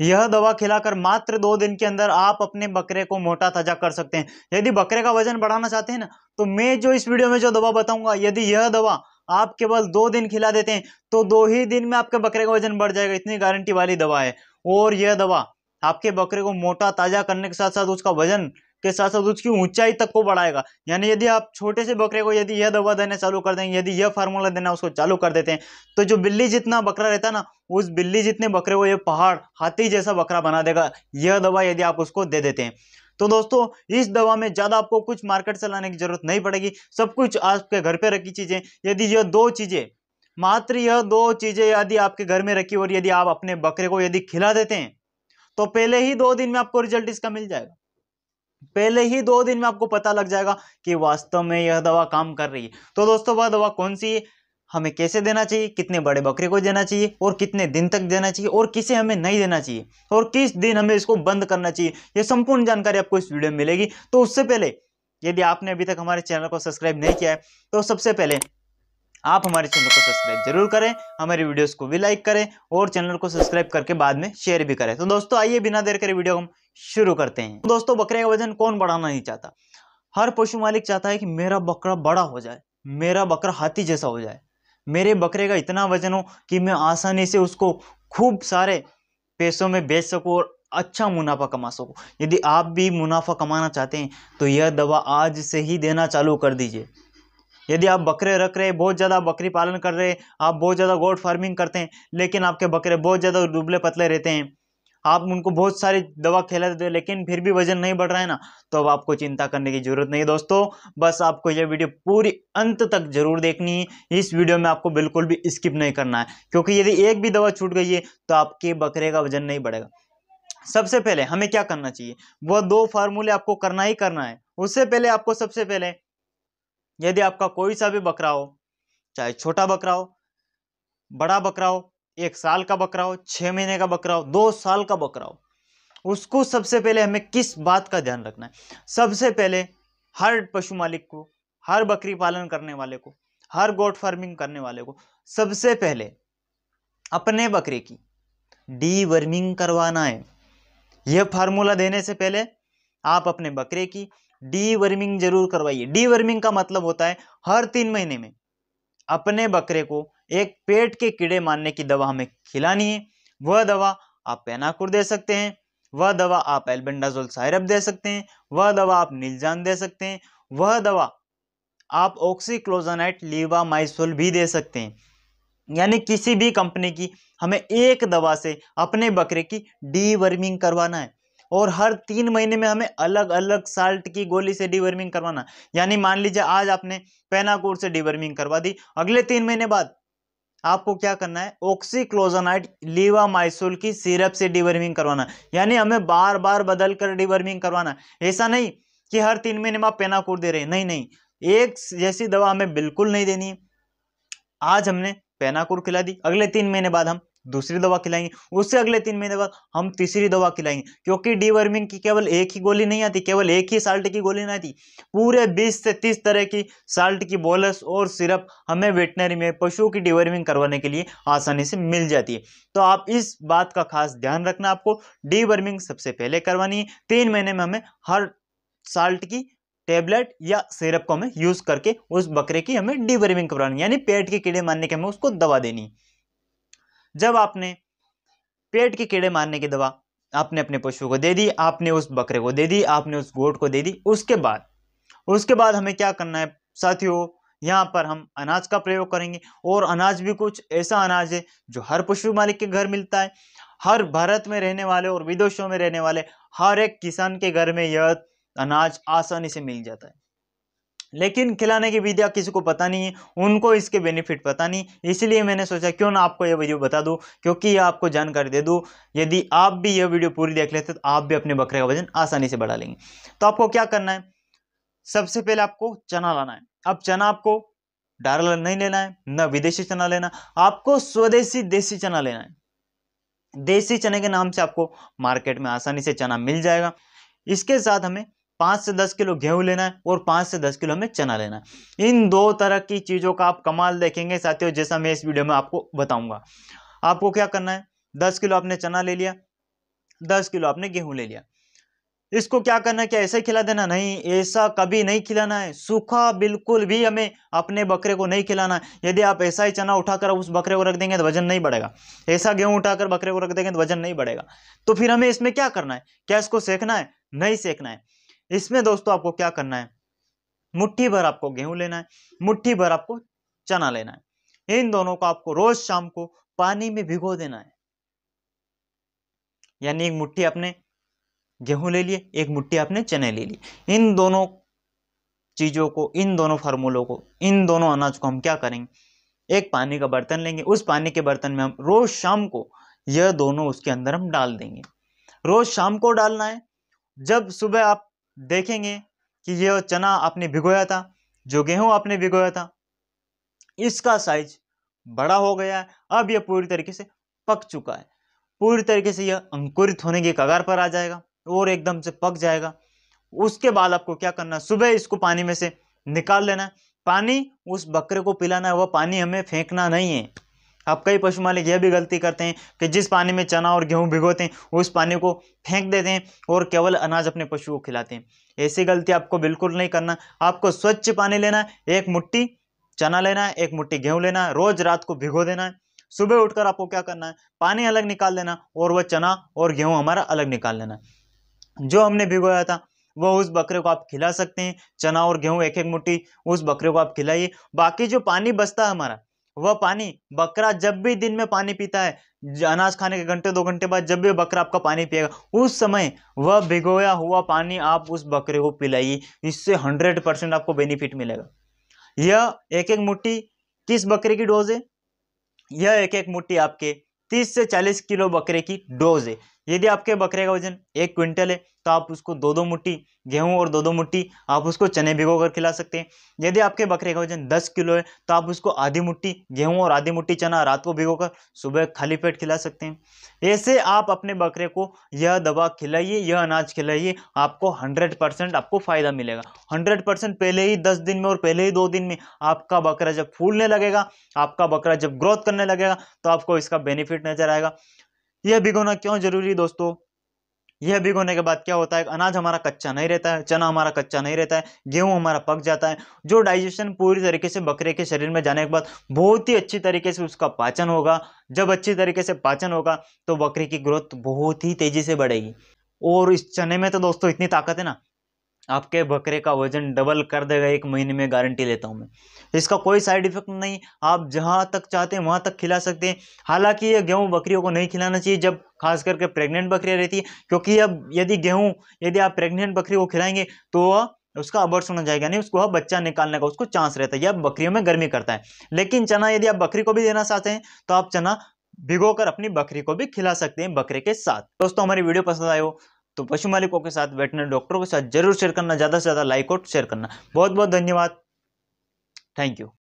यह दवा खिलाकर मात्र दो दिन के अंदर आप अपने बकरे को मोटा ताजा कर सकते हैं यदि बकरे का वजन बढ़ाना चाहते हैं ना तो मैं जो इस वीडियो में जो दवा बताऊंगा यदि यह दवा आप केवल दो दिन खिला देते हैं तो दो ही दिन में आपके बकरे का वजन बढ़ जाएगा इतनी गारंटी वाली दवा है और यह दवा आपके बकरे को मोटा ताजा करने के साथ साथ उसका वजन के साथ साथ उसकी ऊंचाई तक को बढ़ाएगा यानी यदि आप छोटे से बकरे को यदि यह दवा देना चालू कर देंगे यदि यह फार्मूला देना उसको चालू कर देते हैं तो जो बिल्ली जितना बकरा रहता है ना उस बिल्ली जितने बकरे को यह पहाड़ हाथी जैसा बकरा बना देगा यह दवा यदि आप उसको दे देते हैं तो दोस्तों इस दवा में ज़्यादा आपको कुछ मार्केट से लाने की जरूरत नहीं पड़ेगी सब कुछ आपके घर पे रखी चीज़ें यदि यह दो चीज़ें मात्र यह दो चीज़ें यदि आपके घर में रखी और यदि आप अपने बकरे को यदि खिला देते हैं तो पहले ही दो दिन में आपको रिजल्ट इसका मिल जाएगा पहले ही दो दिन में आपको पता लग जाएगा कि वास्तव में यह दवा काम कर रही है तो दोस्तों वह दवा कौन सी है हमें कैसे देना चाहिए कितने बड़े बकरे को देना चाहिए और कितने दिन तक देना चाहिए और किसे हमें नहीं देना चाहिए और किस दिन हमें इसको बंद करना चाहिए यह संपूर्ण जानकारी आपको इस वीडियो में मिलेगी तो उससे पहले यदि आपने अभी तक हमारे चैनल को सब्सक्राइब नहीं किया है तो सबसे पहले आप हमारे चैनल को सब्सक्राइब जरूर करें हमारे वीडियोस को भी लाइक करें और चैनल को सब्सक्राइब करके बाद में शेयर भी करें तो दोस्तों आइए बिना देर करे वीडियो हम शुरू करते हैं तो दोस्तों बकरे का वजन कौन बढ़ाना नहीं चाहता हर पशु मालिक चाहता है कि मेरा बकरा बड़ा हो जाए मेरा बकरा हाथी जैसा हो जाए मेरे बकरे का इतना वजन हो कि मैं आसानी से उसको खूब सारे पैसों में बेच सकूँ और अच्छा मुनाफा कमा सको यदि आप भी मुनाफा कमाना चाहते हैं तो यह दवा आज से ही देना चालू कर दीजिए यदि आप बकरे रख रहे बहुत ज़्यादा बकरी पालन कर रहे आप बहुत ज़्यादा गोट फार्मिंग करते हैं लेकिन आपके बकरे बहुत ज़्यादा दुबले पतले रहते हैं आप उनको बहुत सारी दवा खिला देते लेकिन फिर भी वजन नहीं बढ़ रहा है ना तो अब आपको चिंता करने की जरूरत नहीं दोस्तों बस आपको यह वीडियो पूरी अंत तक जरूर देखनी है इस वीडियो में आपको बिल्कुल भी स्किप नहीं करना है क्योंकि यदि एक भी दवा छूट गई है तो आपके बकरे का वजन नहीं बढ़ेगा सबसे पहले हमें क्या करना चाहिए वह दो फार्मूले आपको करना ही करना है उससे पहले आपको सबसे पहले यदि आपका कोई सा भी बकरा हो चाहे छोटा बकरा हो बड़ा बकरा हो एक साल का बकरा हो छः महीने का बकरा हो दो साल का बकरा हो उसको सबसे पहले हमें किस बात का ध्यान रखना है सबसे पहले हर पशु मालिक को हर बकरी पालन करने वाले को हर गोट फार्मिंग करने वाले को सबसे पहले अपने बकरे की डी वर्मिंग करवाना है यह फार्मूला देने से पहले आप अपने बकरे की डीवर्मिंग जरूर करवाइए डीवर्मिंग का मतलब होता है हर तीन महीने में अपने बकरे को एक पेट के कीड़े मारने की दवा हमें खिलानी है वह दवा आप पेनाकुर दे सकते हैं वह दवा आप एल्बेंडाजोल साइरप दे सकते हैं वह दवा आप नीलजान दे सकते हैं वह दवा आप ऑक्सीक्लोजानाइट लीवामाइसोल भी दे सकते हैं यानी किसी भी कंपनी की हमें एक दवा से अपने बकरे की डीवर्मिंग करवाना है और हर तीन महीने में हमें अलग अलग साल्ट की गोली से डिवर्मिंग करवाना यानी मान लीजिए आज आपने पेनाकोड से डिवर्मिंग करवा दी अगले तीन महीने बाद आपको क्या करना है ऑक्सीक्लोजोनाइट माइसोल की सिरप से डिवर्मिंग करवाना यानी हमें बार बार बदल कर डिवर्मिंग करवाना ऐसा नहीं कि हर तीन महीने में आप पेनाकोड दे रहे हैं नहीं नहीं एक जैसी दवा हमें बिल्कुल नहीं देनी है आज हमने पेनाकोड खिला दी अगले तीन महीने बाद हम दूसरी दवा खिलाएंगे उससे अगले तीन महीने बाद हम तीसरी दवा खिलाएंगे क्योंकि डीवर्मिंग की केवल एक ही गोली नहीं आती केवल एक ही साल्ट की गोली नहीं आती पूरे बीस से तीस तरह की साल्ट की बोलस और सिरप हमें वेटनरी में पशुओं की डीवर्मिंग करवाने के लिए आसानी से मिल जाती है तो आप इस बात का खास ध्यान रखना आपको डीवर्मिंग सबसे पहले करवानी है तीन महीने में हमें हर साल्ट की टेबलेट या सिरप को हमें यूज़ करके उस बकरे की हमें डीवर्मिंग करवानी यानी पेट के कीड़े मारने के हमें उसको दवा देनी जब आपने पेट के कीड़े मारने की दवा आपने अपने पशु को दे दी आपने उस बकरे को दे दी आपने उस गोट को दे दी उसके बाद उसके बाद हमें क्या करना है साथियों यहाँ पर हम अनाज का प्रयोग करेंगे और अनाज भी कुछ ऐसा अनाज है जो हर पशु मालिक के घर मिलता है हर भारत में रहने वाले और विदेशों में रहने वाले हर एक किसान के घर में यह अनाज आसानी से मिल जाता है लेकिन खिलाने की विद्या किसी को पता नहीं है उनको इसके बेनिफिट पता नहीं इसलिए मैंने सोचा क्यों ना आपको यह वीडियो बता दूँ क्योंकि यह आपको जानकारी दे दूँ यदि आप भी यह वीडियो पूरी देख लेते तो आप भी अपने बकरे का वजन आसानी से बढ़ा लेंगे तो आपको क्या करना है सबसे पहले आपको चना लाना है अब चना आपको डार नहीं लेना है ना विदेशी चना लेना आपको स्वदेशी देसी चना लेना है देसी चने के नाम से आपको मार्केट में आसानी से चना मिल जाएगा इसके साथ हमें पाँच से दस किलो गेहूं लेना है और पाँच से दस किलो हमें चना लेना है इन दो तरह की चीज़ों का आप कमाल देखेंगे साथियों जैसा मैं इस वीडियो में आपको बताऊंगा आपको क्या करना है दस किलो आपने चना ले लिया दस किलो आपने गेहूं ले लिया इसको क्या करना है क्या ऐसे खिला देना नहीं ऐसा कभी नहीं खिलाना है सूखा बिल्कुल भी हमें अपने बकरे को नहीं खिलाना है यदि आप ऐसा ही चना उठाकर उस बकरे को रख देंगे तो वजन नहीं बढ़ेगा ऐसा गेहूं उठाकर बकरे को रख देंगे तो वजन नहीं बढ़ेगा तो फिर हमें इसमें क्या करना है क्या इसको सेकना है नहीं सेकना है इसमें दोस्तों आपको क्या करना है मुट्ठी भर आपको गेहूं लेना है मुट्ठी भर आपको चना लेना है इन दोनों को आपको रोज शाम को पानी में भिगो देना है यानी एक मुट्ठी आपने गेहूं ले लिए एक मुट्ठी आपने चने ले लिए इन दोनों चीजों को इन दोनों फार्मूलों को इन दोनों अनाज को हम क्या करेंगे एक पानी का बर्तन लेंगे उस पानी के बर्तन में हम रोज शाम को यह दोनों उसके अंदर हम डाल देंगे रोज शाम को डालना है जब सुबह आप देखेंगे कि ये चना आपने भिगोया था जो गेहूं आपने भिगोया था इसका साइज बड़ा हो गया है अब यह पूरी तरीके से पक चुका है पूरी तरीके से यह अंकुरित होने की कगार पर आ जाएगा और एकदम से पक जाएगा उसके बाद आपको क्या करना सुबह इसको पानी में से निकाल लेना पानी उस बकरे को पिलाना है वह पानी हमें फेंकना नहीं है अब कई पशु मालिक यह भी गलती करते हैं कि जिस पानी में चना और गेहूं भिगोते हैं उस पानी को फेंक देते हैं और केवल अनाज अपने पशु को खिलाते हैं ऐसी गलती आपको बिल्कुल नहीं करना आपको स्वच्छ पानी लेना एक मुट्ठी चना लेना है एक मुट्ठी गेहूँ लेना है रोज रात को भिगो देना है सुबह उठकर आपको क्या करना है पानी अलग निकाल लेना और वह चना और गेहूँ हमारा अलग निकाल लेना जो हमने भिगोया था वह उस बकरे को आप खिला सकते हैं चना और गेहूँ एक एक मुट्ठी उस बकरे को आप खिलाइए बाकी जो पानी बचता है हमारा वह पानी बकरा जब भी दिन में पानी पीता है अनाज खाने के घंटे दो घंटे बाद जब भी बकरा आपका पानी पिएगा उस समय वह भिगोया हुआ पानी आप उस बकरे को पिलाइए इससे हंड्रेड परसेंट आपको बेनिफिट मिलेगा यह एक एक मुट्ठी किस बकरे की डोज है यह एक एक मुट्ठी आपके तीस से चालीस किलो बकरे की डोज है यदि आपके बकरे का वजन एक क्विंटल है तो आप उसको दो दो मुट्ठी गेहूँ और दो दो मुट्ठी आप उसको चने भिगो कर खिला सकते हैं यदि आपके बकरे का वजन दस किलो है तो आप उसको आधी मुट्ठी गेहूँ और आधी मुट्ठी चना रात को भिगो कर सुबह खाली पेट खिला सकते हैं ऐसे आप अपने बकरे को यह दवा खिलाइए यह अनाज खिलाइए आपको हंड्रेड परसेंट आपको फ़ायदा मिलेगा हंड्रेड परसेंट पहले ही दस दिन में और पहले ही दो दिन में आपका बकरा जब फूलने लगेगा आपका बकरा जब ग्रोथ करने लगेगा तो आपको इसका बेनिफिट नज़र आएगा यह भिगोना क्यों ज़रूरी दोस्तों यह होने के बाद क्या होता है अनाज हमारा कच्चा नहीं रहता है चना हमारा कच्चा नहीं रहता है गेहूं हमारा पक जाता है जो डाइजेशन पूरी तरीके से बकरे के शरीर में जाने के बाद बहुत ही अच्छी तरीके से उसका पाचन होगा जब अच्छी तरीके से पाचन होगा तो बकरी की ग्रोथ बहुत ही तेज़ी से बढ़ेगी और इस चने में तो दोस्तों इतनी ताकत है ना आपके बकरे का वजन डबल कर देगा एक महीने में गारंटी लेता हूं मैं इसका कोई साइड इफेक्ट नहीं आप जहां तक चाहते हैं वहां तक खिला सकते हैं हालांकि ये गेहूं बकरियों को नहीं खिलाना चाहिए जब खास करके प्रेग्नेंट बकरियां रहती है क्योंकि अब यदि गेहूँ यदि आप प्रेग्नेंट बकरी को खिलाएंगे तो उसका अबॉर्शन सुना जाएगा नहीं उसको बच्चा निकालने का उसको चांस रहता है या बकरियों में गर्मी करता है लेकिन चना यदि आप बकरी को भी देना चाहते हैं तो आप चना भिगोकर अपनी बकरी को भी खिला सकते हैं बकरे के साथ दोस्तों हमारी वीडियो पसंद आए हो तो पशु मालिकों के साथ वेटनरी डॉक्टरों के साथ जरूर शेयर करना ज़्यादा से ज़्यादा लाइक और शेयर करना बहुत बहुत धन्यवाद थैंक यू